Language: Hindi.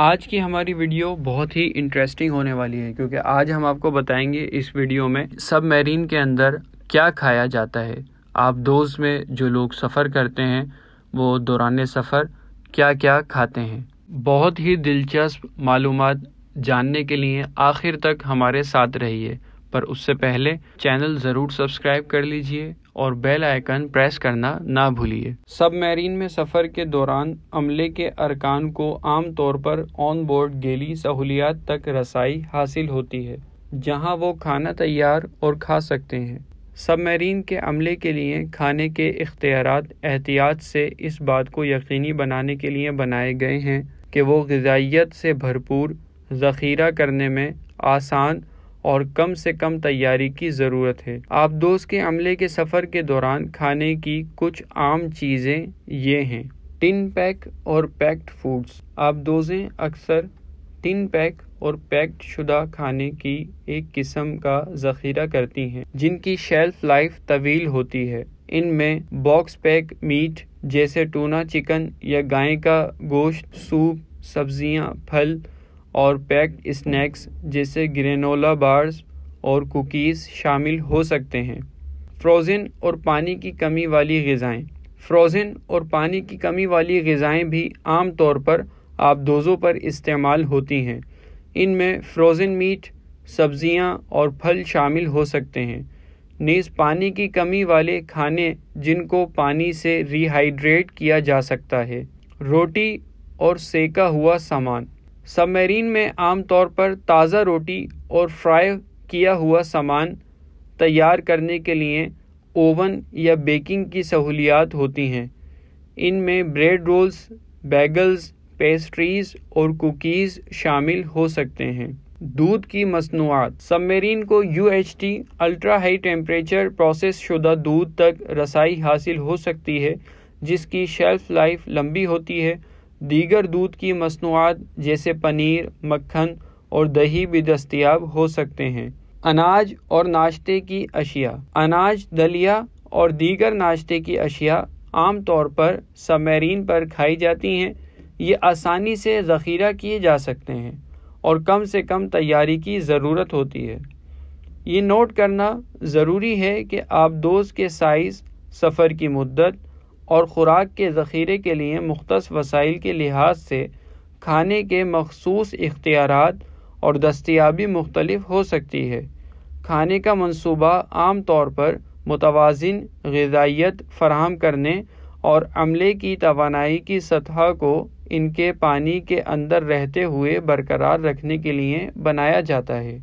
आज की हमारी वीडियो बहुत ही इंटरेस्टिंग होने वाली है क्योंकि आज हम आपको बताएंगे इस वीडियो में सब मैरीन के अंदर क्या खाया जाता है आप दोस्त में जो लोग सफ़र करते हैं वो दौरान सफ़र क्या क्या खाते हैं बहुत ही दिलचस्प मालूम जानने के लिए आखिर तक हमारे साथ रहिए पर उससे पहले चैनल ज़रूर सब्सक्राइब कर लीजिए और बेल आइकन प्रेस करना ना भूलिए सबमरीन में सफ़र के दौरान अमले के अरकान को आम तौर पर ऑन बोर्ड गेली सहूलियात तक रसाई हासिल होती है जहां वो खाना तैयार और खा सकते हैं सबमरीन के अमले के लिए खाने के इख्तियार एहतियात से इस बात को यकीनी बनाने के लिए बनाए गए हैं कि वो गजाइत से भरपूर ज़ख़ीरा करने में आसान और कम से कम तैयारी की ज़रूरत है आप दोस्त के अमले के सफ़र के दौरान खाने की कुछ आम चीज़ें ये हैं टिन पैक और पैक्ड फूड्स आप दोजें अक्सर टिन पैक और पैक्ड शुदा खाने की एक किस्म का ज़ख़ीरा करती हैं जिनकी शेल्फ़ लाइफ तवील होती है इनमें बॉक्स पैक मीट जैसे टूना चिकन या गाय का गोश्त सूप सब्जियां, फल और पैक्ड स्नैक्स जैसे ग्रेनोला बार्स और कुकीज़ शामिल हो सकते हैं फ्रोज़न और पानी की कमी वाली गज़ाएँ फ्रोज़न और पानी की कमी वाली गज़ाएँ भी आम तौर पर आबदोज़ों पर इस्तेमाल होती हैं इनमें फ्रोज़न मीट सब्ज़ियाँ और फल शामिल हो सकते हैं नीज़ पानी की कमी वाले खाने जिनको पानी से रिहाइड्रेट किया जा सकता है रोटी और सेका हुआ सामान सबमरीन में आमतौर पर ताज़ा रोटी और फ्राई किया हुआ सामान तैयार करने के लिए ओवन या बेकिंग की सहूलियात होती हैं इनमें ब्रेड रोल्स बैगल्स पेस्ट्रीज और कुकीज़ शामिल हो सकते हैं दूध की मसनूआत सबमरीन को U H T ultra high temperature process शुदा दूध तक रसाई हासिल हो सकती है जिसकी शेल्फ़ लाइफ लंबी होती है दीगर दूध की मसनूआत जैसे पनीर मक्खन और दही भी दस्तियाब हो सकते हैं अनाज और नाश्ते की अशिया अनाज दलिया और दीगर नाश्ते की अशिया आम तौर पर समरीन पर खाई जाती हैं ये आसानी से ज़ख़ीरा किए जा सकते हैं और कम से कम तैयारी की ज़रूरत होती है ये नोट करना ज़रूरी है कि आप दोस्त के साइज़ सफ़र की मुद्दत और ख़ुराक के ज़ख़ीरे के लिए मुख्त वसाइल के लिहाज से खाने के मखसूस इख्तियार और दस्याबी मुख्तलफ हो सकती है खाने का मनसूबा आम तौर पर मुतवाजन गजाइत फराहम करने और अमले की तोानाई की सतह को इनके पानी के अंदर रहते हुए बरकरार रखने के लिए बनाया जाता है